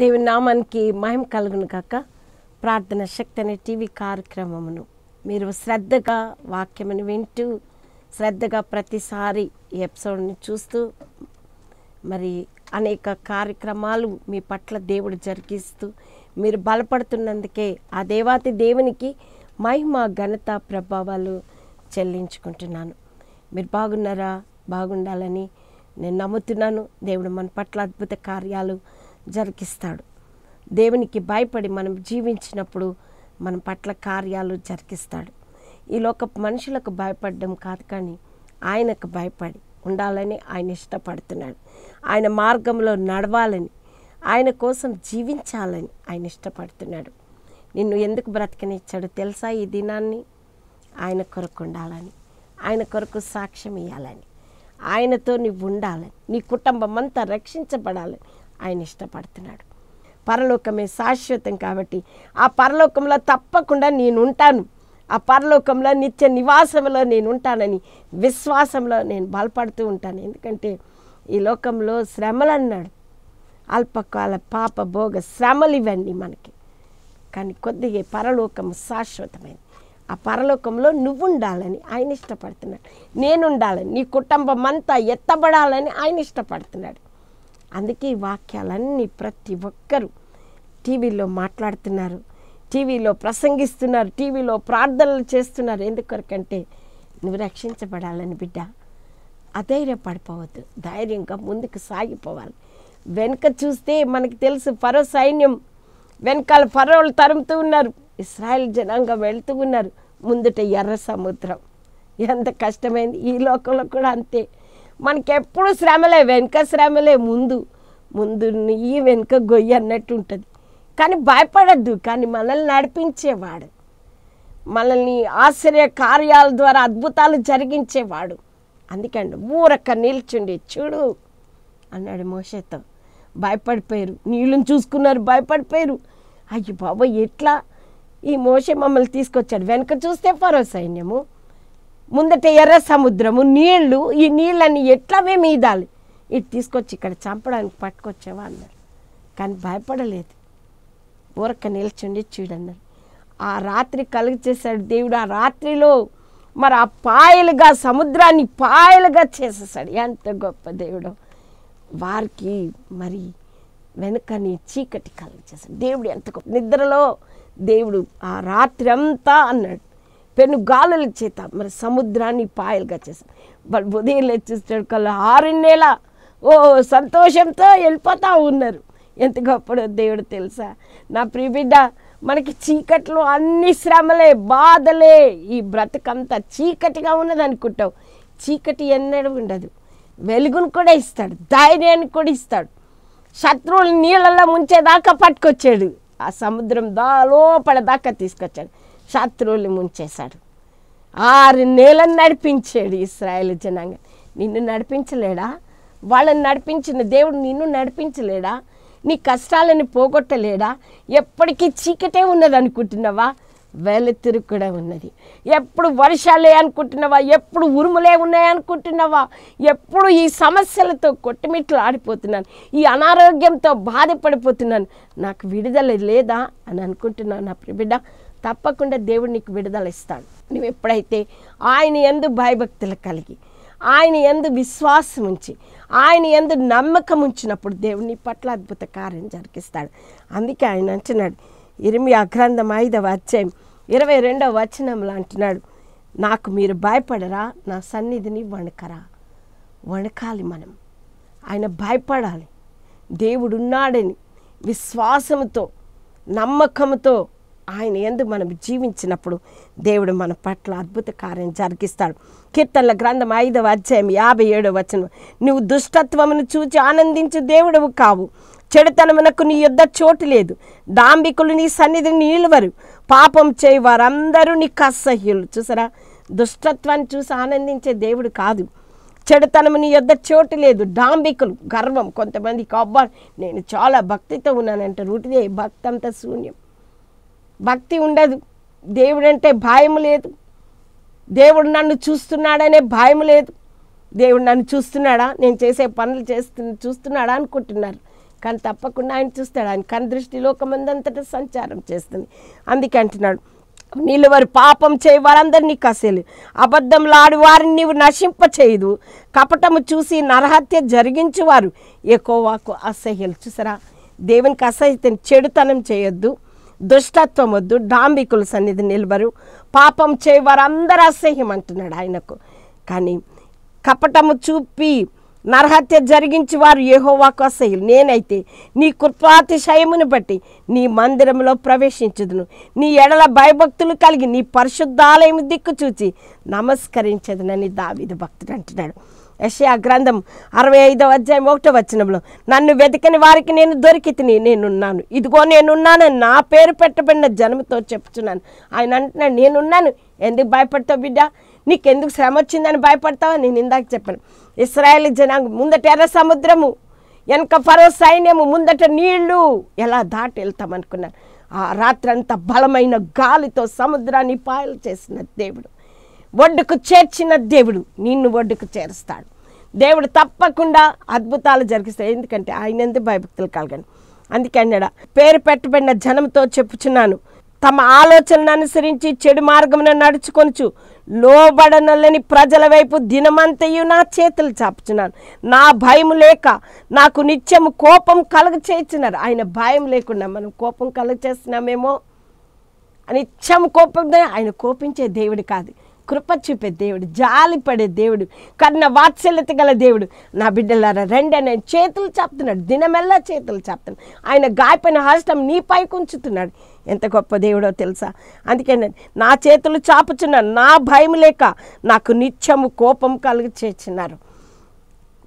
దేవుని నామానికి మహిమ కలుగును కాక ప్రార్థన శక్తి అనే టీవీ కార్యక్రమమును మీరు శ్రద్ధగా వాక్యమును వింటూ శ్రద్ధగా ప్రతిసారి ఈ ఎపిసోడ్ని చూస్తూ మరి అనేక కార్యక్రమాలు మీ పట్ల దేవుడు జరిగిస్తూ మీరు బలపడుతున్నందుకే ఆ దేవాతి దేవునికి మహిమ ఘనత ప్రభావాలు చెల్లించుకుంటున్నాను మీరు బాగున్నారా బాగుండాలని నేను నమ్ముతున్నాను దేవుడు మన పట్ల అద్భుత కార్యాలు జరిగిస్తాడు దేవునికి భయపడి మనం జీవించినప్పుడు మన పట్ల కార్యాలు జరిగిస్తాడు ఈ లోక మనుషులకు భయపడడం కాదు కానీ ఆయనకు భయపడి ఉండాలని ఆయన ఇష్టపడుతున్నాడు ఆయన మార్గంలో నడవాలని ఆయన కోసం జీవించాలని ఆయన ఇష్టపడుతున్నాడు నిన్ను ఎందుకు బ్రతికనిచ్చాడు తెలుసా ఈ దినాన్ని ఆయన కొరకు ఉండాలని ఆయన కొరకు సాక్ష్యం ఇవ్వాలని ఆయనతో నువ్వు ఉండాలని నీ కుటుంబం అంతా రక్షించబడాలని ఆయన ఇష్టపడుతున్నాడు పరలోకమే శాశ్వతం కాబట్టి ఆ పరలోకంలో తప్పకుండా నేనుంటాను ఆ పరలోకంలో నిత్య నివాసంలో నేను ఉంటానని విశ్వాసంలో నేను బలపడుతూ ఉంటాను ఎందుకంటే ఈ లోకంలో శ్రమలు అన్నాడు అల్పకాల పాప భోగ శ్రమలు ఇవన్నీ మనకి కానీ కొద్దిగా పరలోకం శాశ్వతమైనది ఆ పరలోకంలో నువ్వు ఉండాలని ఆయన ఇష్టపడుతున్నాడు నేను ఉండాలని నీ కుటుంబం అంతా ఎత్తబడాలని ఆయన ఇష్టపడుతున్నాడు అందుకే ఈ వాక్యాలన్నీ ప్రతి ఒక్కరూ టీవీలో మాట్లాడుతున్నారు టీవీలో ప్రసంగిస్తున్నారు టీవీలో ప్రార్థనలు చేస్తున్నారు ఎందుకొరకంటే నువ్వు రక్షించబడాలని బిడ్డ అధైర్యపడిపోవద్దు ధైర్యంగా ముందుకు సాగిపోవాలి వెనుక చూస్తే మనకి తెలుసు ఫరో సైన్యం వెనకాల ఫరోలు తరుముతూ ఉన్నారు ఇస్రాయల్ జనాంగం వెళ్తూ ఉన్నారు ముందుట ఎర్ర సముద్రం ఎంత కష్టమైంది ఈ లోకంలో కూడా అంతే మనకెప్పుడు శ్రమలే వెనుక శ్రమలే ముందు ముందు నెయ్యి వెనుక గొయ్యి అన్నట్టు ఉంటుంది కానీ భయపడద్దు కానీ మనల్ని నడిపించేవాడు మనల్ని ఆశ్చర్య కార్యాల ద్వారా అద్భుతాలు జరిగించేవాడు అందుకండి ఊరక్క నిల్చుండి చూడు అన్నాడు మోషతో భయపడిపోయారు నీళ్ళని చూసుకున్నారు భయపడిపోయారు అయ్యి బాబా ఎట్లా ఈ మోషే మమ్మల్ని తీసుకొచ్చాడు వెనక చూస్తే పరో సైన్యము ముందట ఎర్ర సముద్రము నీళ్లు ఈ నీళ్ళని ఎట్లా మేము ఈదాలి ఇటు తీసుకొచ్చి ఇక్కడ చంపడానికి పట్టుకొచ్చావా అన్నారు కానీ భయపడలేదు ఊరక నిల్చుండి చూడన్నారు ఆ రాత్రి కలుగు చేశాడు దేవుడు ఆ రాత్రిలో మరి ఆ పాయలుగా సముద్రాన్ని పాయలుగా చేసేసాడు ఎంత గొప్ప దేవుడు వారికి మరి వెనుకని చీకటి కలుగు చేశాడు దేవుడు ఎంత గొప్ప నిద్రలో దేవుడు ఆ రాత్రి అంతా అన్నాడు పెను గాలులు చేత మరి సముద్రాన్ని పాయలుగా చేస్తాం వాళ్ళు ఉదయం లేచి చూస్తాడు కళ్ళు ఆరున్నేల ఓ సంతోషంతో వెళ్ళిపోతూ ఉన్నారు ఎంత గొప్పడో దేవుడు తెలుసా నా ప్రియబిడ్డ మనకి చీకట్లు అన్ని శ్రమలే బాధలే ఈ బ్రతకంతా చీకటిగా ఉన్నది అనుకుంటావు చీకటి ఎన్నడూ ఉండదు వెలుగును కూడా ఇస్తాడు ధైర్యాన్ని కూడా ఇస్తాడు శత్రువులు నీళ్ళల్లో ముంచేదాకా పట్టుకొచ్చాడు ఆ సముద్రం దాలోపడదాకా తీసుకొచ్చాడు శత్రువులు ముంచేశాడు ఆరు నెలలు నడిపించాడు ఇస్రాయేల్ జనాంగం నిన్ను నడిపించలేడా వాళ్ళని నడిపించిన దేవుడు నిన్ను నడిపించలేడా నీ కష్టాలని పోగొట్టలేడా ఎప్పటికీ చీకటే ఉన్నది అనుకుంటున్నావా వెలుతురు కూడా ఉన్నది ఎప్పుడు వర్షాలే అనుకుంటున్నావా ఎప్పుడు ఉరుములే ఉన్నాయనుకుంటున్నావా ఎప్పుడు ఈ సమస్యలతో కొట్టుమిట్లు ఆడిపోతున్నాను ఈ అనారోగ్యంతో బాధపడిపోతున్నాను నాకు విడుదల లేదా అని అనుకుంటున్నాను నా ప్రిబిడ్డ తప్పకుండా దేవుడు నీకు విడుదల ఇస్తాడు నువ్వు ఎప్పుడైతే ఆయన ఎందు భయభక్తులు కలిగి ఆయన ఎందు విశ్వాసం ఉంచి ఆయన ఎందు నమ్మకం ఉంచినప్పుడు దేవుడిని పట్ల అద్భుత కార్యం జరిగిస్తాడు అందుకే ఆయన అంటున్నాడు ఇరిమి అగ్రంథం ఐదవ అధ్యాయం ఇరవై రెండవ వచనంలో అంటున్నాడు నాకు మీరు భయపడరా నా సన్నిధిని వణకరా వణకాలి మనం ఆయన భయపడాలి దేవుడున్నాడని విశ్వాసంతో నమ్మకంతో ఆయన ఎందు మనం జీవించినప్పుడు దేవుడు మన పట్ల అద్భుత కార్యం జరిగిస్తాడు కీర్తనల గ్రంథం ఐదవ అధ్యాయం యాభై ఏడవ వచనం నువ్వు దుష్టత్వమును చూచి ఆనందించు దేవుడవు కావు చెడుతనమునకు నీ యుద్ధ చోటు లేదు దాంబికులు నీ సన్నిధిని నిలువరు పాపం చేయి వారందరూ నీకు అసహ్యులు చూసారా దుష్టత్వాన్ని చూసి ఆనందించే దేవుడు కాదు చెడుతనము నీ యొద్ద చోటు లేదు డాంబికులు గర్వం కొంతమంది అబ్బా నేను చాలా భక్తితో ఉన్నానంటే రూటిదే భక్తంతా శూన్యం భక్తి ఉండదు దేవుడంటే భయం లేదు దేవుడు నన్ను చూస్తున్నాడనే భయం లేదు దేవుడు నన్ను చూస్తున్నాడా నేను చేసే పనులు చేస్తు చూస్తున్నాడా అనుకుంటున్నారు కానీ తప్పకుండా ఆయన చూస్తాడు ఆయన కన్ దృష్టి లోకమందంతట సంచారం చేస్తుంది అందుకే అంటున్నాడు వారు పాపం చేయి వారందరినీ కసేలు అబద్ధంలో ఆడివారిని నీవు నశింప చేయదు కపటము చూసి నరహత్య జరిగించువారు ఎక్కువకు అసహ్యలు చూసారా దేవునికి అసహ్యతని చెడుతనం చేయొద్దు దుష్టత్వం వద్దు డాంబికుల సన్నిధి నిలబరు పాపం చేయవారు వారందరూ అసహ్యం అంటున్నాడు ఆయనకు కానీ కపటము చూపి నరహత్య జరిగించి వారు ఏహోవాకు అసహ్యులు నేనైతే నీ కృత్వాతిశయమును బట్టి నీ మందిరంలో ప్రవేశించదును నీ ఎడల భయభక్తులు కలిగి నీ పరిశుద్ధాలయం దిక్కు చూచి నమస్కరించదునని దావిధ భక్తుడు అంటున్నాడు యషయా గ్రంథం అరవై ఐదవ అధ్యాయం ఒకటో వచనంలో నన్ను వెతికని వారికి నేను దొరికితిని నేనున్నాను ఇదిగో నేనున్నాను నా పేరు పెట్టబడిన జన్మతో చెప్తున్నాను ఆయన అంటున్నాను నేనున్నాను ఎందుకు భయపడతావు బిడ్డ నీకెందుకు శ్రమ వచ్చిందని భయపడతావా నేను ఇందాక చెప్పాను ఇస్రాయల్ జనాంగం ముందట ఎర్ర సముద్రము వెనక పరో సైన్యము ముందట నీళ్లు ఎలా దాటి వెళ్తామనుకున్నాను ఆ రాత్రంతా బలమైన గాలితో సముద్రాన్ని పాయలు చేసిన దేవుడు ఒడ్డుకు చేర్చిన దేవుడు నిన్ను ఒడ్డుకు చేరుస్తాడు దేవుడు తప్పకుండా అద్భుతాలు జరిగిస్తాడు ఎందుకంటే ఆయన ఎందుకు భయభక్తులు కలగండి అందుకే అన్నాడు పేరు పెట్టబడిన జనంతో చెప్పుచున్నాను తమ ఆలోచనను అనుసరించి చెడు మార్గమును నడుచుకొనుచు లోబడనలేని ప్రజల వైపు దినమంతయు నా చేతులు చాపుచున్నాను నా భయం లేక నాకు నిత్యం కోపం కలుగ చేస్తున్నారు ఆయన భయం లేకుండా మనం కోపం కలుగ చేస్తున్నామేమో నిత్యం కోపం ఆయన కోపించే దేవుడు కాదు కృప చూపే దేవుడు జాలి పడే దేవుడు కన్న వాత్సల్యత గల దేవుడు నా బిడ్డలారా రండి అని ఆయన చేతులు చాపుతున్నాడు దినమెల్లా చేతులు చాపుతున్నాడు ఆయన గాయపైన నీ నీపై ఉంచుతున్నాడు ఎంత గొప్ప దేవుడో తెలుసా అందుకే నా చేతులు చాపుచున్నాను నా భయం లేక నాకు నిత్యము కోపం కలుగు చేర్చున్నారు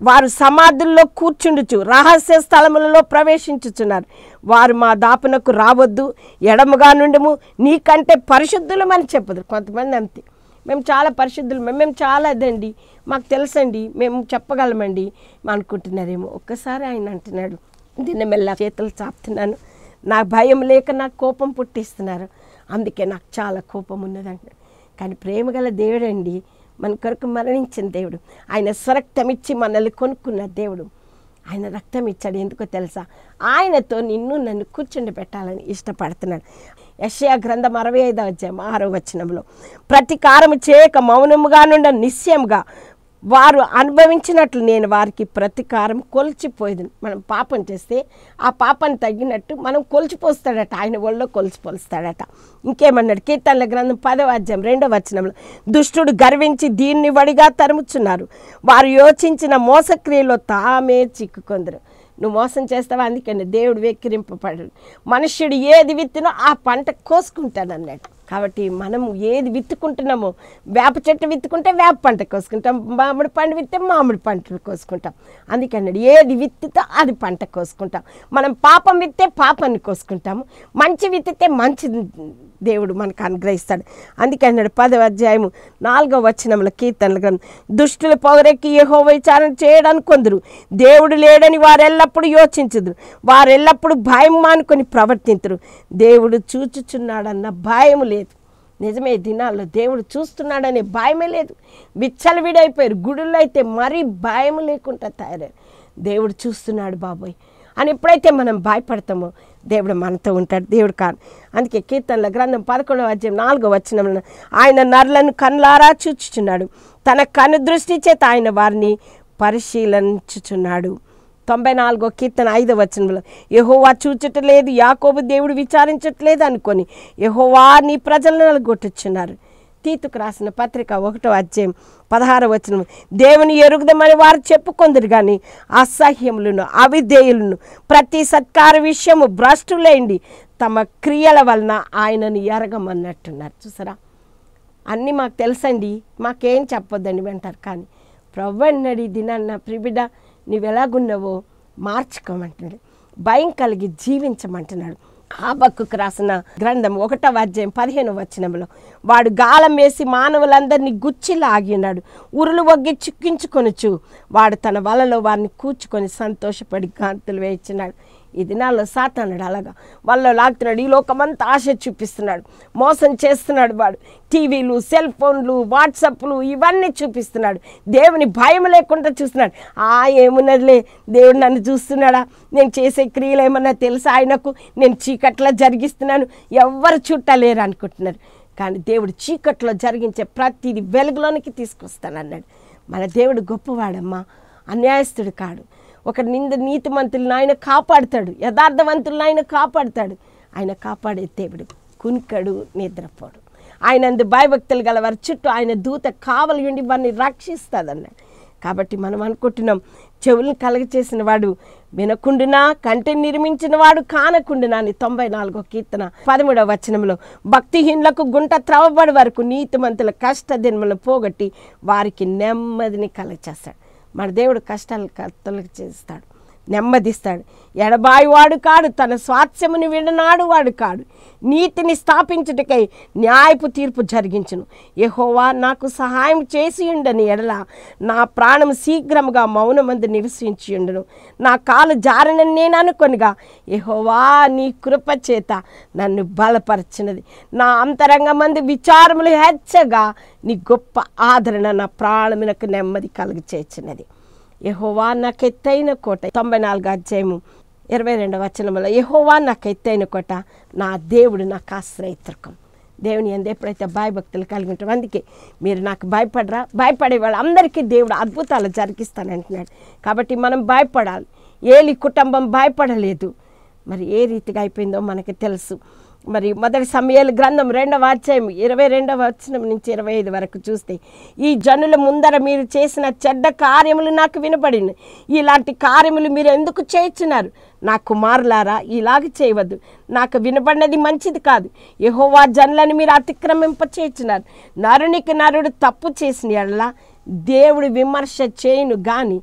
వారు సమాధుల్లో కూర్చుండుచు రహస్య స్థలములలో ప్రవేశించుచున్నారు వారు మా దాపునకు రావద్దు ఎడముగా నుండము నీకంటే పరిశుద్ధులమని చెప్పదు కొంతమంది అంతే మేము చాలా పరిశుద్ధులు మేము చాలా ఇదండి మాకు తెలుసండి మేము చెప్పగలమండి అనుకుంటున్నారేమో ఒక్కసారి ఆయన అంటున్నాడు దీన్ని మెల్ల చేతులు చాపుతున్నాను నా భయం లేక నాకు కోపం పుట్టిస్తున్నారు అందుకే నాకు చాలా కోపం ఉన్నదంట కానీ ప్రేమగల దేవుడు అండి మన కొరకు మరణించిన దేవుడు ఆయన స్వరక్తం ఇచ్చి మనల్ని కొనుక్కున్న దేవుడు ఆయన రక్తం ఇచ్చాడు ఎందుకో తెలుసా ఆయనతో నిన్ను నన్ను కూర్చుండి పెట్టాలని ఇష్టపడుతున్నాడు యషయా గ్రంథం అరవై ఐదో అధ్యాయం ఆరో వచనంలో ప్రతీకారము చేయక మౌనముగా నుండి నిశ్చయంగా వారు అనుభవించినట్లు నేను వారికి ప్రతీకారం కొలిచిపోయేది మనం పాపం చేస్తే ఆ పాపం తగ్గినట్టు మనం కొలిచిపోస్తాడట ఆయన ఒళ్ళో కొలిచిపోలుస్తాడట ఇంకేమన్నాడు కీర్తనల గ్రంథం పదవ అధ్యాయం రెండవ వచనంలో దుష్టుడు గర్వించి దీన్ని వడిగా తరుముచున్నారు వారు యోచించిన మోసక్రియలో తామే చిక్కుకొందరు నువ్వు మోసం చేస్తావా అందుకని దేవుడు వెక్కిరింపడు మనుష్యుడు ఏది విత్తినో ఆ పంట కోసుకుంటాను అన్నాడు కాబట్టి మనము ఏది విత్తుకుంటున్నామో వేప చెట్టు విత్తుకుంటే వేప పంట కోసుకుంటాం మామిడి పండు విత్తే మామిడి పంటలు కోసుకుంటాం అందుకన్నాడు ఏది విత్తుతో అది పంట కోసుకుంటాం మనం పాపం విత్తే పాపాన్ని కోసుకుంటాము మంచి విత్తితే మంచి దేవుడు మనకు అనుగ్రహిస్తాడు అందుకే అన్నాడు పదవ అధ్యాయము నాలుగవ వచ్చినముల కీర్తనలు గ్రంథం దుష్టుల పొగరెక్కి యహో విచారణ చేయడానికి కొందరు దేవుడు లేడని వారెల్లప్పుడు యోచించదురు వారెల్లప్పుడు భయం మానుకొని ప్రవర్తించరు దేవుడు చూచుచున్నాడన్న భయం లేదు నిజమే దినాల్లో దేవుడు చూస్తున్నాడనే భయమే లేదు విచ్చలవిడైపోయారు గుడుల్లో అయితే మరీ భయం లేకుండా తయారయ్యారు దేవుడు చూస్తున్నాడు బాబోయ్ అని ఎప్పుడైతే మనం భయపడతామో దేవుడు మనతో ఉంటాడు దేవుడు కాదు అందుకే కీర్తనల గ్రంథం పదకొండవ అధ్యాయం నాలుగో వచ్చిన ఆయన నరులను కన్లారా చూచుచున్నాడు తన కను దృష్టి చేత ఆయన వారిని పరిశీలించుచున్నాడు తొంభై నాలుగో కీర్తన ఐదో వచనంలో యహోవా చూచటలేదు యాకోబు దేవుడు విచారించట్లేదు అనుకొని యహోవా నీ ప్రజలను నలగొట్టుచున్నారు తీతుకు రాసిన పత్రిక ఒకటో అధ్యయం పదహార వచ్చిన దేవుని ఎరుగుదామని వారు చెప్పుకుందరు కానీ అసహ్యములను అవిధేయులను ప్రతి సత్కార విషయము భ్రష్టులేండి తమ క్రియల వలన ఆయనను ఎరగమన్నట్టున్నారు చూసారా అన్నీ మాకు తెలుసండి మాకేం చెప్పొద్దని వింటారు కానీ ప్రవ్వన్నడి అన్నాడు దినాన్న ప్రిబిడ నువ్వు ఎలాగున్నావో మార్చుకోమంటున్నాడు భయం కలిగి జీవించమంటున్నాడు హాబక్కు రాసిన గ్రంథం ఒకటవ అధ్యాయం పదిహేను వచనంలో వాడు గాలం వేసి మానవులందరినీ గుచ్చి లాగినాడు ఉరులు వగ్గి చిక్కించుకొనుచు వాడు తన వలలో వారిని కూర్చుకొని సంతోషపడి గాంతులు వేయించినాడు ఈ దినాల్లో సాతన్నాడు అలాగా వాళ్ళు లాగుతున్నాడు ఈ లోకమంతా ఆశ చూపిస్తున్నాడు మోసం చేస్తున్నాడు వాడు టీవీలు సెల్ ఫోన్లు వాట్సాప్లు ఇవన్నీ చూపిస్తున్నాడు దేవుని భయం లేకుండా చూస్తున్నాడు ఆ ఏమున్నదిలే దేవుడు నన్ను చూస్తున్నాడా నేను చేసే క్రియలు ఏమన్నా తెలుసా ఆయనకు నేను చీకట్లో జరిగిస్తున్నాను ఎవ్వరు చుట్టలేరు అనుకుంటున్నారు కానీ దేవుడు చీకట్లో జరిగించే ప్రతిది వెలుగులోనికి తీసుకొస్తాను అన్నాడు మన దేవుడు గొప్పవాడమ్మా అన్యాయస్తుడు కాడు ఒక నింద నీతిమంతులను ఆయన కాపాడుతాడు యథార్థవంతులను ఆయన కాపాడుతాడు ఆయన కాపాడే దేవుడు కునికడు నిద్రపోడు ఆయన అందు భయభక్తులు గలవారి చుట్టూ ఆయన దూత కావలి ఉండి వారిని రక్షిస్తుందన్న కాబట్టి మనం అనుకుంటున్నాం చెవులను కలగచేసిన వాడు వినకుండునా కంటిని నిర్మించిన వాడు కానకుండునా అని తొంభై నాలుగో కీర్తన పదమూడవ వచనంలో భక్తిహీనులకు గుంట త్రవబడి వరకు నీతిమంతుల కష్ట దినములను పోగొట్టి వారికి నెమ్మదిని కలగచేస్తాడు మన దేవుడు కష్టాలు కర్తలకు చేస్తాడు నెమ్మదిస్తాడు ఎడబాయివాడు కాడు తన స్వార్థ్యమును విడనాడు వాడు కాడు నీతిని స్థాపించుటకై న్యాయపు తీర్పు జరిగించును యహోవా నాకు సహాయం చేసి ఉండని ఎడల నా ప్రాణం శీఘ్రముగా మౌనమందు నివసించి ఉండను నా కాలు జారినని నేను అనుకొనిగా యహోవా నీ కృప చేత నన్ను బలపరచినది నా మంది విచారములు హెచ్చగా నీ గొప్ప ఆదరణ నా ప్రాణమునకు నెమ్మది కలుగు చేర్చినది యహోవా నాకెత్తైన కోట తొంభై నాలుగు అధ్యాయము ఇరవై రెండవ వచనంలో యహోవా నాకు ఎత్తైన కోట నా దేవుడు నాకు ఆశ్రయత్రకం దేవుని ఎంత ఎప్పుడైతే భయభక్తులు కలిగి ఉంటాం అందుకే మీరు నాకు భయపడరా భయపడే వాళ్ళు అందరికీ దేవుడు అద్భుతాలు జరిగిస్తానంటున్నాడు కాబట్టి మనం భయపడాలి ఏలి కుటుంబం భయపడలేదు మరి ఏ రీతిగా అయిపోయిందో మనకి తెలుసు మరి మొదటి సమయాల గ్రంథం రెండవ అధ్యాయం ఇరవై రెండవ వచ్చిన నుంచి ఇరవై ఐదు వరకు చూస్తే ఈ జనుల ముందర మీరు చేసిన చెడ్డ కార్యములు నాకు వినపడింది ఇలాంటి కార్యములు మీరు ఎందుకు చేయించున్నారు నా కుమారులారా ఇలాగ చేయవద్దు నాకు వినబడినది మంచిది కాదు యహోవా జనులను మీరు అతిక్రమింప చేయించున్నారు నరునికి నరుడు తప్పు చేసిన ఎడలా దేవుడు విమర్శ చేయను కానీ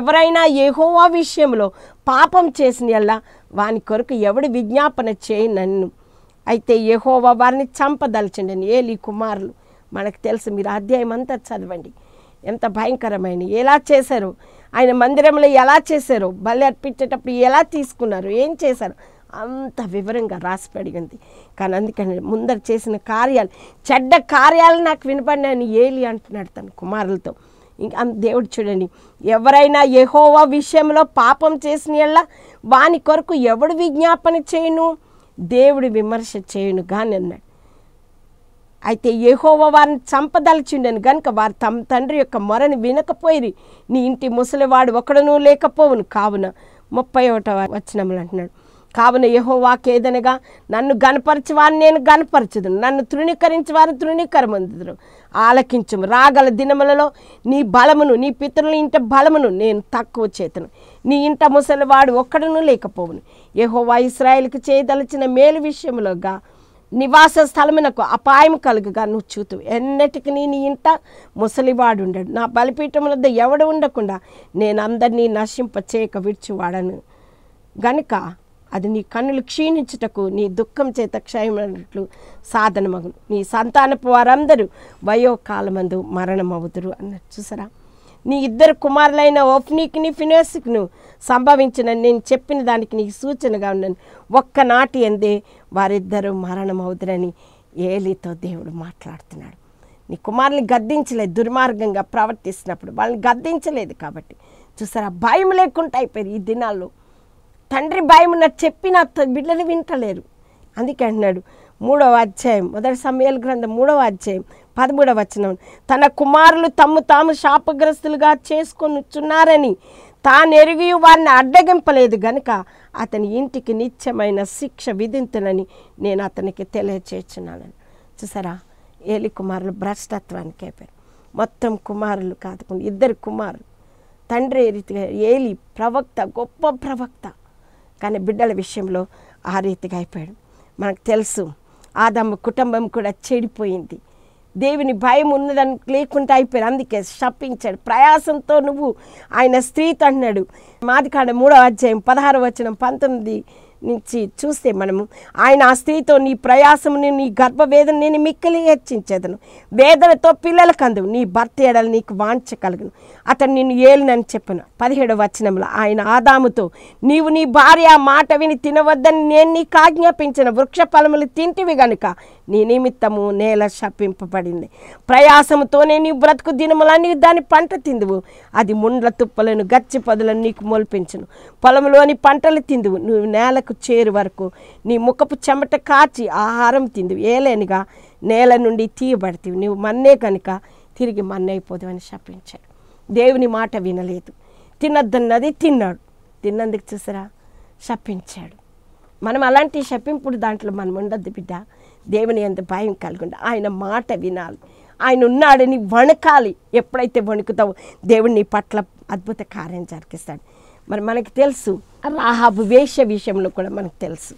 ఎవరైనా యహోవా విషయంలో పాపం చేసిన ఎలా వాని కొరకు ఎవడు విజ్ఞాపన చేయనన్ను అయితే యహోవా వారిని చంపదలచండి ఏలి కుమారులు మనకు తెలుసు మీరు అధ్యాయం అంతా చదవండి ఎంత భయంకరమైన ఎలా చేశారు ఆయన మందిరంలో ఎలా చేశారు బలి అర్పించేటప్పుడు ఎలా తీసుకున్నారు ఏం చేశారు అంత వివరంగా రాసి పడిగింది కానీ అందుకని ముందర చేసిన కార్యాలు చెడ్డ కార్యాలు నాకు వినపడినాయని ఏలి అంటున్నాడు తను కుమారులతో ఇంకా దేవుడు చూడండి ఎవరైనా ఎహోవా విషయంలో పాపం చేసిన వాని కొరకు ఎవడు విజ్ఞాపన చేయను దేవుడి విమర్శ చేయును కాని అన్నాడు అయితే ఏహోవ వారిని చంపదలిచిండను గనుక వారు తమ తండ్రి యొక్క మొరని వినకపోయి నీ ఇంటి ముసలివాడు ఒకడనూ లేకపోవును కావున ముప్పై ఒకట వచ్చినములు అంటున్నాడు కావున ఏదనగా నన్ను గనపరచేవారు నేను గనపరచదు నన్ను తృణీకరించేవారు తృణీకరమందుదురు ఆలకించము రాగల దినములలో నీ బలమును నీ పితరుల ఇంట బలమును నేను తక్కువ చేతను నీ ఇంట ముసలివాడు ఒక్కడను లేకపోవును యహోవా ఇస్రాయేల్కి చేయదలచిన మేలు విషయంలోగా నివాస స్థలమునకు అపాయం కలుగుగా నువ్వు చూతు ఎన్నటికి నీ నీ ఇంట ముసలివాడు ఉండడు నా బలిపీఠం వద్ద ఎవడు ఉండకుండా నేను అందరినీ చేయక విడిచివాడను గనుక అది నీ కన్నులు క్షీణించుటకు నీ దుఃఖం చేత క్షయమైనట్లు మగును నీ సంతానపు వారందరూ వయోకాలమందు మరణమవుతురు అన్నట్టు చూసారా నీ ఇద్దరు కుమారులైన ఓఫ్నీకిని ఫినోసిక్ను సంభవించిన నేను చెప్పిన దానికి నీకు సూచనగా ఉన్నాను ఒక్కనాటి అందే వారిద్దరూ మరణం అవుతురని ఏలితో దేవుడు మాట్లాడుతున్నాడు నీ కుమారుని గద్దించలేదు దుర్మార్గంగా ప్రవర్తిస్తున్నప్పుడు వాళ్ళని గద్దించలేదు కాబట్టి చూసారా భయం లేకుండా అయిపోయింది ఈ దినాల్లో తండ్రి భయం ఉన్నట్టు చెప్పి నా బిడ్డలు వింటలేరు అందుకే అంటున్నాడు మూడవ అధ్యాయం మొదటి సమయాల గ్రంథం మూడవ అధ్యాయం పదమూడవ వచనం తన కుమారులు తమ్ము తాము శాపగ్రస్తులుగా చేసుకొనుచున్నారని తాను ఎరిగి వారిని అడ్డగింపలేదు గనుక అతని ఇంటికి నిత్యమైన శిక్ష విధింతునని నేను అతనికి తెలియచేస్తున్నాను చూసారా ఏలి కుమారులు భ్రష్టత్వానికి అయిపోయారు మొత్తం కుమారులు కాదు ఇద్దరు కుమారులు తండ్రి రీతిగా ఏలి ప్రవక్త గొప్ప ప్రవక్త కానీ బిడ్డల విషయంలో ఆ రీతిగా అయిపోయాడు మనకు తెలుసు ఆదమ్మ కుటుంబం కూడా చెడిపోయింది దేవుని భయం ఉన్నదని లేకుండా అయిపోయాడు అందుకే శప్పించాడు ప్రయాసంతో నువ్వు ఆయన స్త్రీతో అన్నాడు మాది కాడ మూడో అధ్యాయం పదహారు వచ్చిన పంతొమ్మిది నుంచి చూస్తే మనము ఆయన ఆ స్త్రీతో నీ ప్రయాసముని నీ గర్భవేదన నేను మిక్కిలి హెచ్చించేదను వేదనతో పిల్లలకు అందువు నీ భర్త ఏడలు నీకు వాంచ అతను నిన్ను ఏలినని చెప్పను పదిహేడవ వచనంలో ఆయన ఆదాముతో నీవు నీ భార్య మాట విని తినవద్దని నేను నీకు ఆజ్ఞాపించిన వృక్ష ఫలములు తింటివి గనుక నీ నిమిత్తము నేల శప్పింపబడింది ప్రయాసముతోనే నీ బ్రతుకు దినములన్నీ దాని పంట తిందువు అది ముండ్ల తుప్పలను గచ్చి పొదలను నీకు మొలిపించును పొలంలోని పంటలు తిందువు నువ్వు నేలకు గడకు చేరు వరకు నీ ముఖపు చెమట కాచి ఆహారం తింది ఏలేనిగా నేల నుండి తీయబడితివి నీవు మన్నే కనుక తిరిగి మన్నైపోదు అని శపించాడు దేవుని మాట వినలేదు తినద్దన్నది తిన్నాడు తిన్నందుకు చూసారా శప్పించాడు మనం అలాంటి శపింపుడు దాంట్లో మనం ఉండద్దు బిడ్డ దేవుని ఎంత భయం కలుగుండా ఆయన మాట వినాలి ఆయన ఉన్నాడని వణకాలి ఎప్పుడైతే వణుకుతావో దేవుడిని పట్ల అద్భుత కార్యం జరిగిస్తాడు మరి మనకి తెలుసు రాహాబు వేష విషయంలో కూడా మనకు తెలుసు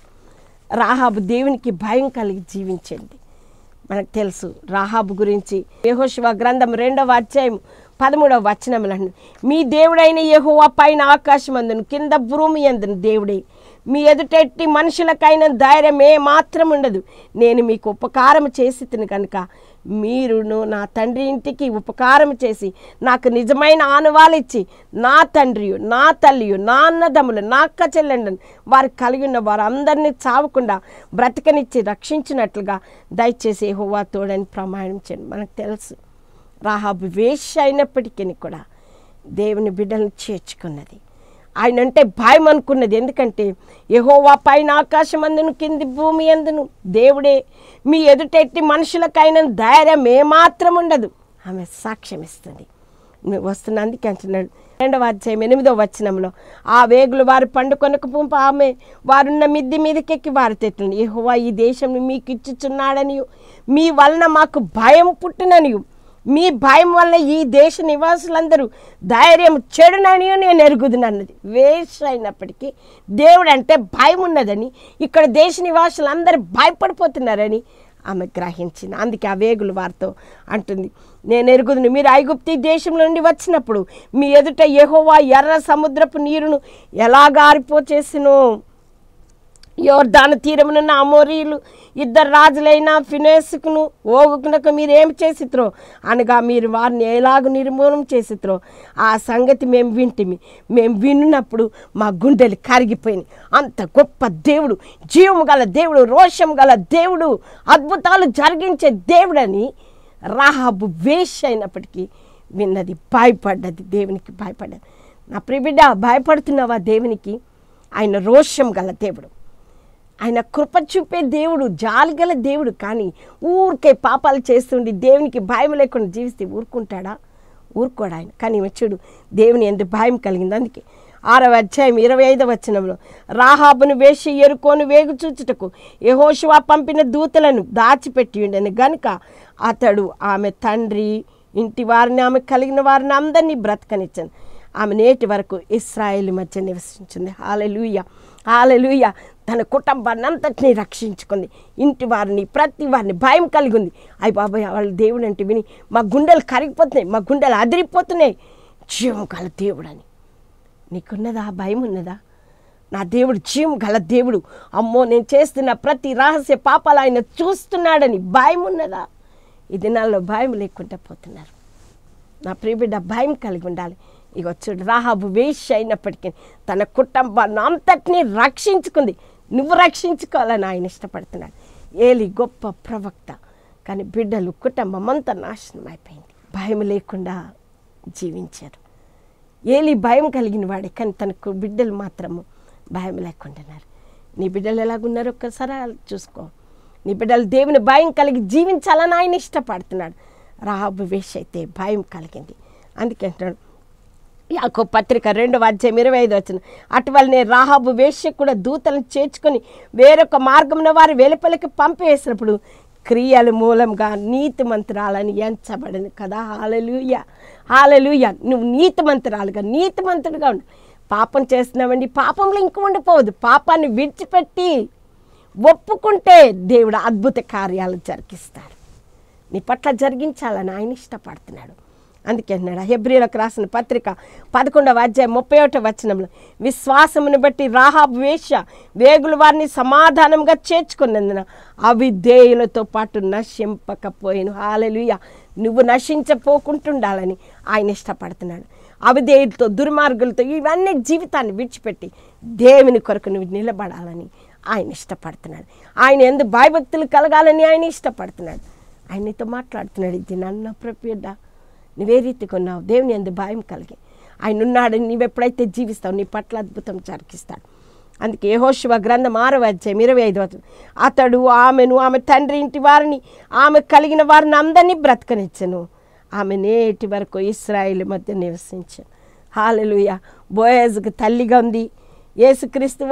రాహాబు దేవునికి భయం కలిగి జీవించండి మనకు తెలుసు రాహాబు గురించి యహోశివ గ్రంథం రెండవ అధ్యాయం పదమూడవ వచనములను మీ దేవుడైన యహోవా పైన ఆకాశం అందును కింద భూమి అందును దేవుడే మీ ఎదుటెట్టి మనుషులకైన ధైర్యం ఏ మాత్రం ఉండదు నేను మీకు ఉపకారం చేసి తిను కనుక మీరును నా తండ్రి ఇంటికి ఉపకారం చేసి నాకు నిజమైన ఆనవాలిచ్చి నా తండ్రియు నా తల్లియు నా అన్నదమ్ములు నా అక్క చెల్లెండను వారు కలిగి ఉన్న వారందరినీ చావకుండా బ్రతకనిచ్చి రక్షించినట్లుగా దయచేసి హోవా తోడని ప్రమాణం చేయండి మనకు తెలుసు రాహాబు వేష అయినప్పటికీ కూడా దేవుని బిడ్డలను చేర్చుకున్నది ఆయన అంటే భయం అనుకున్నది ఎందుకంటే యహోవా పైన ఆకాశం అందును కింది భూమి అందును దేవుడే మీ ఎదుటెట్టి మనుషులకైనా ధైర్యం ఏమాత్రం ఉండదు ఆమె సాక్ష్యం ఇస్తుంది వస్తున్న అందుకే అంటున్నాడు రెండవ అధ్యాయం ఎనిమిదవ వచనంలో ఆ వేగులు వారు పండుకొనకు పంప ఆమె వారున్న మిద్ది మీదకెక్కి వారు తెట్టండి యహోవా ఈ దేశం మీకు ఇచ్చుచున్నాడని మీ వలన మాకు భయం పుట్టిననియు మీ భయం వల్ల ఈ దేశ నివాసులందరూ ధైర్యం చెడునని నేను ఎరుగుదునన్నది వేస్ట్ అయినప్పటికీ దేవుడు అంటే భయం ఉన్నదని ఇక్కడ దేశ నివాసులందరూ భయపడిపోతున్నారని ఆమె గ్రహించింది అందుకే ఆ వేగులు వారితో అంటుంది నేను ఎరుగుదును మీరు ఐగుప్తి దేశం నుండి వచ్చినప్పుడు మీ ఎదుట ఎహోవా ఎర్ర సముద్రపు నీరును ఎలా చేసినో యోర్ధాన తీరమునున్న అమోరీలు ఇద్దరు రాజులైన ఫినేసుకును ఓగుకునకు మీరు ఏమి చేసిత్రో అనగా మీరు వారిని ఎలాగ నిర్మూలన చేసిత్రో ఆ సంగతి మేము వింటిమి మేము విన్నప్పుడు మా గుండెలు కరిగిపోయినాయి అంత గొప్ప దేవుడు జీవము గల దేవుడు రోషం గల దేవుడు అద్భుతాలు జరిగించే దేవుడని రాహాబు వేష అయినప్పటికీ విన్నది భయపడ్డది దేవునికి భయపడ్డది నా ప్రిబిడ్డ భయపడుతున్నావా దేవునికి ఆయన రోషం గల దేవుడు ఆయన కృప చూపే దేవుడు జాలిగల దేవుడు కానీ ఊరికే పాపాలు చేస్తుండి దేవునికి భయం లేకుండా జీవిస్తే ఊరుకుంటాడా ఊరుకోడు ఆయన కానీ వచ్చుడు దేవుని ఎంత భయం కలిగింది అందుకే ఆరవ అధ్యాయం ఇరవై ఐదవ వచనంలో రాహాబును వేసి ఎరుకోను వేగు చూచుటకు యహోషువా పంపిన దూతలను దాచిపెట్టి ఉండను గనుక అతడు ఆమె తండ్రి ఇంటి వారిని ఆమె కలిగిన వారిని అందరినీ బ్రతకనిచ్చాను ఆమె నేటి వరకు ఇస్రాయేల్ మధ్య నివసించింది హాలెలుయ హాలెలుయ తన కుటుంబాన్ని అంతటినీ రక్షించుకుంది ఇంటి వారిని ప్రతి వారిని భయం కలిగి ఉంది అయ్యి బాబాయ్ వాళ్ళు దేవుడు అంటే విని మా గుండెలు కరిగిపోతున్నాయి మా గుండెలు అదిరిపోతున్నాయి జీవం గల దేవుడు అని నీకున్నదా భయం ఉన్నదా నా దేవుడు జీవం గల దేవుడు అమ్మో నేను చేస్తున్న ప్రతి రహస్య పాపాలు ఆయన చూస్తున్నాడని భయం ఉన్నదా ఈ దినాల్లో భయం లేకుండా పోతున్నారు నా ప్రియబిడ్డ భయం కలిగి ఉండాలి ఇక వచ్చాడు రాహాబు వేష్ అయినప్పటికీ తన కుటుంబాన్ని అంతటినీ రక్షించుకుంది నువ్వు రక్షించుకోవాలని ఆయన ఇష్టపడుతున్నాడు ఏలి గొప్ప ప్రవక్త కానీ బిడ్డలు కుటుంబం అంతా నాశనం అయిపోయింది భయం లేకుండా జీవించారు ఏలి భయం కలిగిన వాడే కానీ తనకు బిడ్డలు మాత్రము భయం లేకుండా నీ బిడ్డలు ఎలాగున్నారో ఒక్కసారి చూసుకో నీ బిడ్డలు దేవుని భయం కలిగి జీవించాలని ఆయన ఇష్టపడుతున్నాడు రాబు వేషయితే అయితే భయం కలిగింది అందుకే యాకో పత్రిక రెండు అధ్యాయం ఇరవై ఐదు వచ్చిన అటువలనే రాహాబు వేష్య కూడా దూతలను చేర్చుకొని వేరొక మార్గంలో వారి వెలుపలికి పంపేసినప్పుడు క్రియల మూలంగా నీతి మంత్రాలని ఎంచబడింది కదా హాలలుయ హాలలుయ నువ్వు నీతి మంత్రాలుగా నీతి మంత్రులుగా ఉండు పాపం చేస్తున్నావండి పాపంలో ఇంక ఉండిపోవద్దు పాపాన్ని విడిచిపెట్టి ఒప్పుకుంటే దేవుడు అద్భుత కార్యాలు జరిగిస్తారు నీ పట్ల జరిగించాలని ఆయన ఇష్టపడుతున్నాడు అందుకే అన్నాడు హెబ్రిలోకి రాసిన పత్రిక పదకొండవ అధ్యాయం ముప్పై ఒకటో వచనంలో విశ్వాసమును బట్టి రాహాబ్ వేష వేగులు వారిని సమాధానంగా చేర్చుకున్నందున అవిధేయులతో పాటు నశింపకపోయాను హాలలుయ నువ్వు నశించపోకుంటుండాలని ఆయన ఇష్టపడుతున్నాడు అవిధేయులతో దుర్మార్గులతో ఇవన్నీ జీవితాన్ని విడిచిపెట్టి దేవుని కొరకు నువ్వు నిలబడాలని ఆయన ఇష్టపడుతున్నాడు ఆయన ఎందు భయభక్తులు కలగాలని ఆయన ఇష్టపడుతున్నాడు ఆయనతో మాట్లాడుతున్నాడు ఇది నన్న ప్రపేడా నువ్వే రీతికున్నావు దేవుని ఎందు భయం కలిగి ఆయన ఉన్నాడు నువ్వెప్పుడైతే జీవిస్తావు నీ పట్ల అద్భుతం చరికిస్తాడు అందుకే యహోశివ గ్రంథం ఆరవ అధ్యాయం ఇరవై ఐదు అతడు ఆమెను ఆమె తండ్రి ఇంటి వారిని ఆమె కలిగిన వారిని అందరినీ బ్రతకనిచ్చను ఆమె నేటి వరకు ఇస్రాయిల్ మధ్య నివసించాను హాలలుయ బోయజ్కి తల్లిగా ఉంది యేసుక్రీస్తు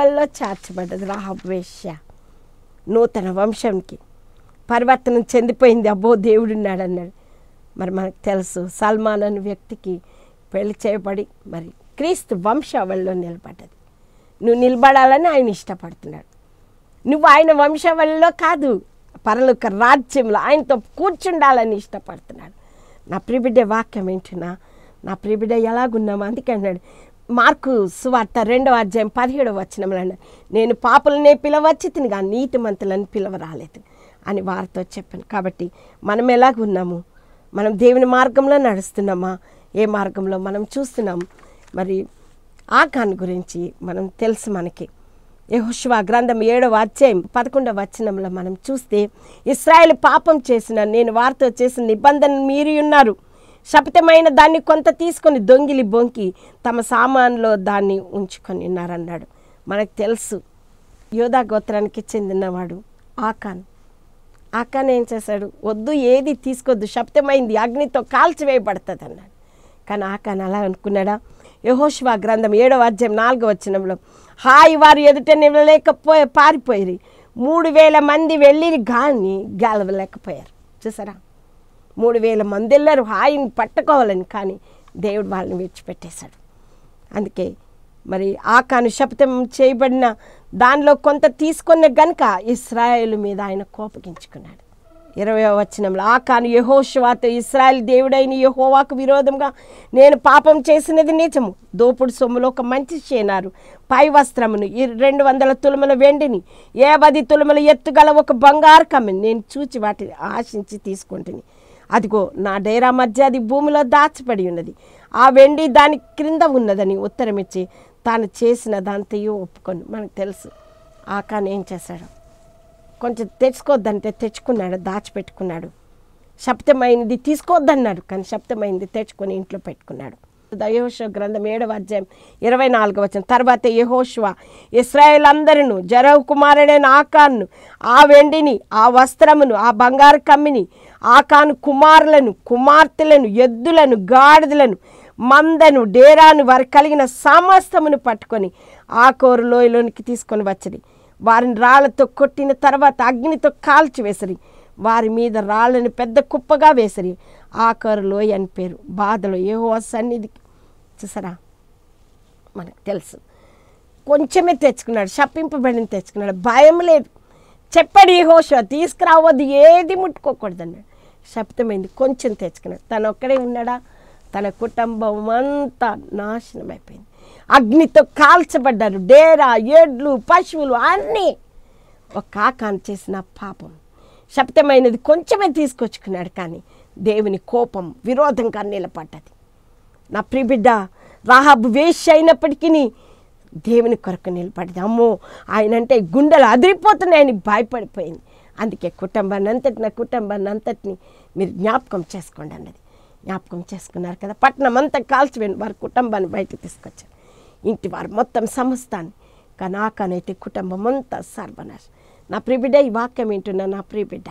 వల్ల చేర్చబడ్డది రాహవేశ్య నూతన వంశంకి పరివర్తనం చెందిపోయింది అబ్బో దేవుడున్నాడు అన్నాడు మరి మనకు తెలుసు సల్మాన్ అనే వ్యక్తికి పెళ్లి చేయబడి మరి క్రీస్తు వంశావళిలో నిలబడ్డది నువ్వు నిలబడాలని ఆయన ఇష్టపడుతున్నాడు నువ్వు ఆయన వంశావళిలో కాదు పరలోక రాజ్యంలో ఆయనతో కూర్చుండాలని ఇష్టపడుతున్నాడు నా ప్రిబిడ్డ వాక్యం ఏంటినా నా ప్రిబిడ్డ ఎలాగున్నాము అందుకే అన్నాడు మార్కు సువార్త రెండవ అధ్యాయం పదిహేడవ అన్నాడు నేను పాపలనే పిలవచ్చి తిని కానీ నీతి నీతిమంతులను పిలవరాలేదు అని వారితో చెప్పాను కాబట్టి మనం ఎలాగున్నాము మనం దేవుని మార్గంలో నడుస్తున్నామా ఏ మార్గంలో మనం చూస్తున్నాం మరి ఆ కాన్ గురించి మనం తెలుసు మనకి యహుష్వా గ్రంథం ఏడవ అధ్యాయం పదకొండవ వచనంలో మనం చూస్తే ఇస్రాయల్ పాపం చేసిన నేను వారితో చేసిన నిబంధన మీరు ఉన్నారు శపథమైన దాన్ని కొంత తీసుకొని దొంగిలి బొంకి తమ సామాన్లో దాన్ని ఉంచుకొని ఉన్నారన్నాడు మనకు తెలుసు యోధా గోత్రానికి చెందినవాడు ఆకాన్ అక్కన ఏం చేశాడు వద్దు ఏది తీసుకోవద్దు శబ్దమైంది అగ్నితో కాల్చివేయబడుతుంది అన్నాడు కానీ ఆకాన్ అలా అనుకున్నాడా యహోష్వా గ్రంథం ఏడవ అధ్యాయం నాలుగో వచ్చినంలో హాయి వారు ఎదుట నిలలేకపోయి పారిపోయి మూడు వేల మంది వెళ్ళిరి కానీ గెలవలేకపోయారు చూసారా మూడు వేల మంది వెళ్ళారు హాయిని పట్టుకోవాలని కానీ దేవుడు వాళ్ళని విడిచిపెట్టేశాడు అందుకే మరి ఆకాను శబ్దం చేయబడిన దానిలో కొంత తీసుకున్న గనుక ఇస్రాయేల్ మీద ఆయన కోపగించుకున్నాడు ఇరవై వచనంలో ఆ కాను యహోశ్వాతో ఇస్రాయల్ దేవుడైన యహోవాకు విరోధంగా నేను పాపం చేసినది నిజము దోపుడు సొమ్ములో ఒక మంచి చేనారు పై వస్త్రమును రెండు వందల తులుముల వెండిని ఏ పది తులముల ఎత్తుగల ఒక బంగారు కమ్మని నేను చూచి వాటిని ఆశించి తీసుకుంటుని అదిగో నా డైరా మధ్య అది భూమిలో దాచిపడి ఉన్నది ఆ వెండి దాని క్రింద ఉన్నదని ఉత్తరమిచ్చి తాను చేసినదంతయో ఒప్పుకొని మనకు తెలుసు ఆకాన్ ఏం చేశాడు కొంచెం తెచ్చుకోవద్దంటే తెచ్చుకున్నాడు దాచిపెట్టుకున్నాడు శబ్దమైనది తీసుకోవద్దన్నాడు కానీ శబ్దమైనది తెచ్చుకొని ఇంట్లో పెట్టుకున్నాడు దయోష గ్రంథం ఏడవ అధ్యాయం ఇరవై నాలుగు వచ్చిన తర్వాత యహోష్వ ఇస్రాయేల్ అందరిను జరవు కుమారుడైన ఆకాన్ను ఆ వెండిని ఆ వస్త్రమును ఆ బంగారు కమ్మిని ఆకాను కుమారులను కుమార్తెలను ఎద్దులను గాడిదలను మందను డేరాను వారు కలిగిన సమస్తమును పట్టుకొని ఆకోరు లోయలోనికి తీసుకొని వచ్చింది వారిని రాళ్లతో కొట్టిన తర్వాత అగ్నితో కాల్చివేసిరి వారి మీద రాళ్ళని పెద్ద కుప్పగా వేసిరి ఆకారు లోయ అని పేరు బాధలో ఏహో సన్నిధి చూసారా మనకు తెలుసు కొంచెమే తెచ్చుకున్నాడు శప్పింపబడిన తెచ్చుకున్నాడు భయం లేదు చెప్పాడు ఈ హోష తీసుకురావద్దు ఏది ముట్టుకోకూడదన్నాడు శబ్దమైంది కొంచెం తెచ్చుకున్నాడు తను ఒక్కడే ఉన్నాడా తన కుటుంబం అంతా నాశనం అయిపోయింది అగ్నితో కాల్చబడ్డారు డేరా ఏడ్లు పశువులు అన్నీ ఒక కాకాను చేసిన పాపం శబ్దమైనది కొంచెమే తీసుకొచ్చుకున్నాడు కానీ దేవుని కోపం విరోధంగా నిలబడ్డది నా ప్రిబిడ్డ రాహాబు వేష్ అయినప్పటికీ దేవుని కొరకు నిలబడింది అమ్మో ఆయన అంటే గుండెలు అదిరిపోతున్నాయని భయపడిపోయింది అందుకే కుటుంబాన్ని అంతటి నా కుటుంబాన్ని అంతటిని మీరు జ్ఞాపకం చేసుకోండి అన్నది జ్ఞాపకం చేసుకున్నారు కదా పట్టణం అంతా కాల్చిపోయింది వారి కుటుంబాన్ని బయటకు తీసుకొచ్చారు ఇంటి వారు మొత్తం సమస్తాన్ని కనాకనైతే కుటుంబం అంతా సర్వనాశ నా ప్రియబిడ్డ ఈ వాక్యం ఏంటున్నా నా ప్రియబిడ్డ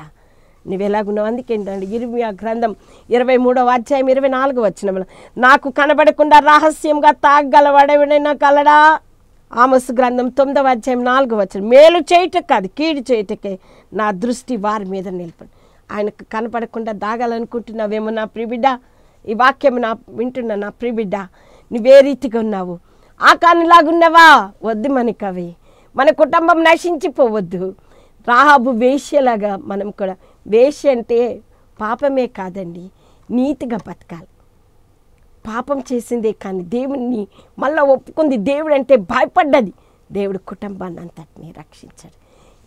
నువ్వు ఎలాగున్నావు అందుకే ఏంటంటే ఆ గ్రంథం ఇరవై మూడవ అధ్యాయం ఇరవై నాలుగు వచ్చిన నాకు కనబడకుండా రహస్యంగా తాగలవాడేవిడైనా కలడా ఆమస్ గ్రంథం తొమ్మిదవ అధ్యాయం నాలుగు వచ్చిన మేలు చేయటం కాదు కీడు చేయటకే నా దృష్టి వారి మీద నిలిపండి ఆయనకు కనపడకుండా దాగాలనుకుంటున్నావేమో నా ప్రిబిడ్డ ఈ వాక్యం నా వింటున్నా నా ప్రిబిడ్డ నువ్వే రీతిగా ఉన్నావు ఆకానిలాగున్నావా వద్దు మనకి అవి మన కుటుంబం నశించిపోవద్దు రాహాబు వేష్యలాగా మనం కూడా వేష్య అంటే పాపమే కాదండి నీతిగా బతకాలి పాపం చేసిందే కానీ దేవుణ్ణి మళ్ళీ ఒప్పుకుంది దేవుడు అంటే భయపడ్డది దేవుడు కుటుంబాన్ని అంతటిని రక్షించాడు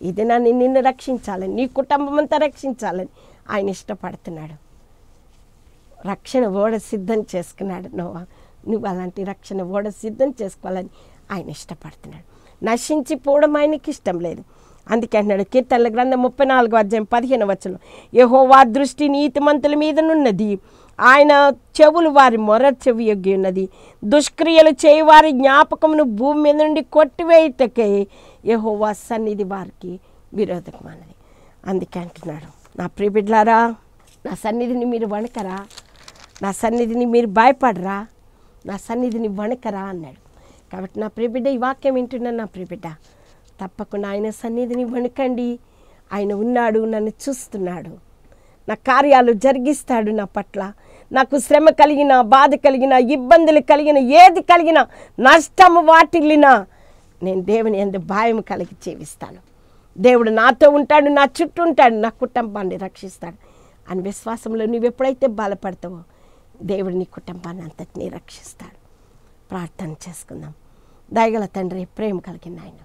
ఇది నన్ను నిన్ను రక్షించాలని నీ కుటుంబం అంతా రక్షించాలని ఆయన ఇష్టపడుతున్నాడు రక్షణ ఓడ సిద్ధం చేసుకున్నాడు నోవా నువ్వు అలాంటి రక్షణ ఓడ సిద్ధం చేసుకోవాలని ఆయన ఇష్టపడుతున్నాడు నశించిపోవడం ఆయనకి ఇష్టం లేదు అందుకే అన్నాడు కీర్తనల గ్రంథం ముప్పై నాలుగు అధ్యాయం పదిహేను వచ్చలు వా దృష్టి నీతి మీద మీదనున్నది ఆయన చెవులు వారి మొర చెవి యొగ్గి ఉన్నది దుష్క్రియలు చేయి వారి జ్ఞాపకమును భూమి మీద నుండి కొట్టివేయుటకే యహోవా సన్నిధి వారికి విరోధకమైనది అందుకే అంటున్నాడు నా ప్రియబిడ్లారా నా సన్నిధిని మీరు వణకరా నా సన్నిధిని మీరు భయపడరా నా సన్నిధిని వణకరా అన్నాడు కాబట్టి నా ప్రియబిడ్డ ఈ వాక్యం వింటున్నాను నా ప్రియబిడ్డ తప్పకుండా ఆయన సన్నిధిని వణకండి ఆయన ఉన్నాడు నన్ను చూస్తున్నాడు నా కార్యాలు జరిగిస్తాడు నా పట్ల నాకు శ్రమ కలిగిన బాధ కలిగిన ఇబ్బందులు కలిగిన ఏది కలిగిన నష్టము వాటిల్లినా నేను దేవుని ఎందు భయం కలిగి జీవిస్తాను దేవుడు నాతో ఉంటాడు నా చుట్టూ ఉంటాడు నా కుటుంబాన్ని రక్షిస్తాడు అని విశ్వాసంలో నువ్వు ఎప్పుడైతే బలపడతావో దేవుడు నీ కుటుంబాన్ని అంతటినీ రక్షిస్తాడు ప్రార్థన చేసుకుందాం దయగల తండ్రి ప్రేమ కలిగింది ఆయన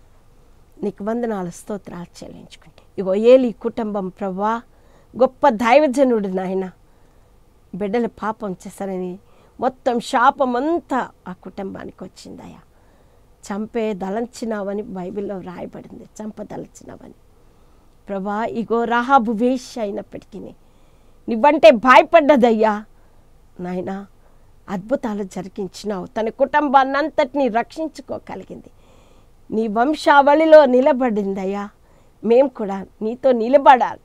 నీకు వందనాలు స్తోత్రాలు చెల్లించుకుంటే ఇగో ఏలి కుటుంబం ప్రభా గొప్ప దైవజనుడు నాయన బిడ్డల పాపం చేశారని మొత్తం శాపం అంతా ఆ కుటుంబానికి వచ్చిందయ్యా చంపే దలంచినావని బైబిల్లో రాయబడింది చంపదలచినావని ప్రభా ఇగో రాహాబు వేష అయినప్పటికీ నువ్వంటే భయపడ్డదయ్యా నాయన అద్భుతాలు జరిగించినావు తన కుటుంబాన్ని అంతటినీ రక్షించుకోగలిగింది నీ వంశావళిలో నిలబడిందయ్యా మేము కూడా నీతో నిలబడాలి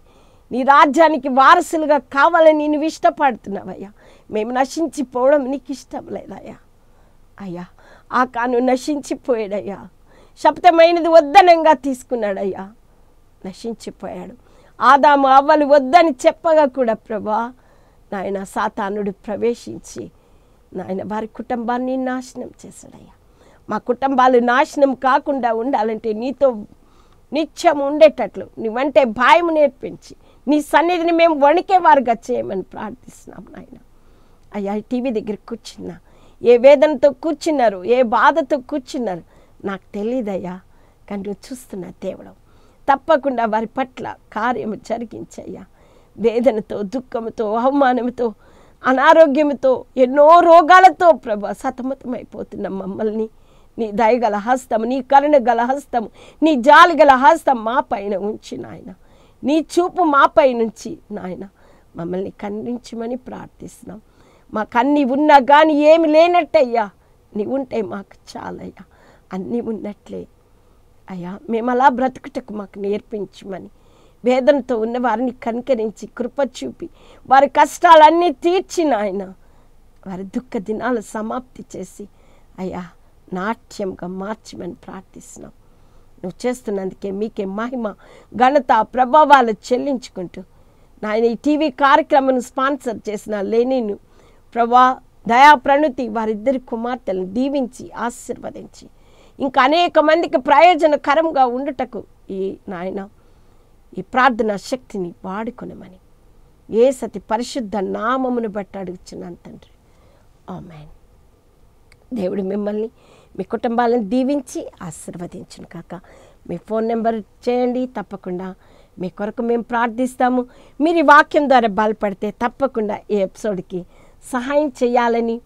నీ రాజ్యానికి వారసులుగా కావాలని నువ్వు ఇష్టపడుతున్నావయ్యా మేము నశించిపోవడం నీకు ఇష్టం లేదయ్యా అయ్యా ఆ కాను నశించిపోయాడయ్యా శబ్దమైనది వద్దనంగా తీసుకున్నాడయ్యా నశించిపోయాడు ఆదాము అవ్వలు వద్దని చెప్పగా కూడా ప్రభా నాయన సాతానుడు ప్రవేశించి నాయన వారి కుటుంబాన్ని నాశనం చేశాడయ్యా మా కుటుంబాలు నాశనం కాకుండా ఉండాలంటే నీతో నిత్యం ఉండేటట్లు నీవంటే భయం నేర్పించి నీ సన్నిధిని మేము వణికే వారుగా చేయమని ప్రార్థిస్తున్నాం నాయన అయ్యా టీవీ దగ్గర కూర్చున్నా ఏ వేదనతో కూర్చున్నారు ఏ బాధతో కూర్చున్నారు నాకు తెలియదయ్యా కానీ నువ్వు చూస్తున్న దేవుడు తప్పకుండా వారి పట్ల కార్యము జరిగించయ్యా వేదనతో దుఃఖంతో అవమానంతో అనారోగ్యంతో ఎన్నో రోగాలతో ప్రభా సతమతమైపోతున్న మమ్మల్ని నీ దయగల హస్తము నీ కరుణ గల హస్తము నీ జాలి గల హస్తం మా పైన ఉంచి నాయన నీ చూపు మా నుంచి నాయన మమ్మల్ని ఖండించమని ప్రార్థిస్తున్నాం కన్ని ఉన్నా కానీ ఏమి లేనట్టయ్యా నీ ఉంటే మాకు చాలయ్యా అన్నీ ఉన్నట్లే అయ్యా మేము అలా బ్రతుకుటకు మాకు నేర్పించమని వేదనతో ఉన్న వారిని కనికరించి కృప చూపి వారి కష్టాలన్నీ తీర్చిన ఆయన వారి దుఃఖ దినాలు సమాప్తి చేసి అయ్యా నాట్యంగా మార్చమని ప్రార్థిస్తున్నాం నువ్వు చేస్తున్నందుకే మీకే మహిమ ఘనత ప్రభావాలు చెల్లించుకుంటూ నాయన ఈ టీవీ కార్యక్రమం స్పాన్సర్ చేసిన లేనిను ప్రభా దయా ప్రణుతి వారిద్దరి కుమార్తెలను దీవించి ఆశీర్వదించి ఇంకా అనేక మందికి ప్రయోజనకరంగా ఉండుటకు ఈ నాయన ఈ ప్రార్థన శక్తిని వాడుకునమని ఏ సతి పరిశుద్ధ నామమును బట్టి అడుగుచున్నాను తండ్రి ఆమెన్ దేవుడు మిమ్మల్ని మీ కుటుంబాలను దీవించి ఆశీర్వదించును కాక మీ ఫోన్ నెంబర్ చేయండి తప్పకుండా మీ కొరకు మేము ప్రార్థిస్తాము మీరు ఈ వాక్యం ద్వారా బలపడితే తప్పకుండా ఈ ఎపిసోడ్కి సహాయం చేయాలని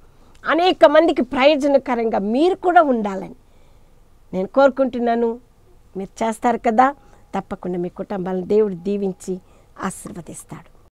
అనేక మందికి ప్రయోజనకరంగా మీరు కూడా ఉండాలని నేను కోరుకుంటున్నాను మీరు చేస్తారు కదా తప్పకుండా మీ కుటుంబాలను దేవుడు దీవించి ఆశీర్వదిస్తాడు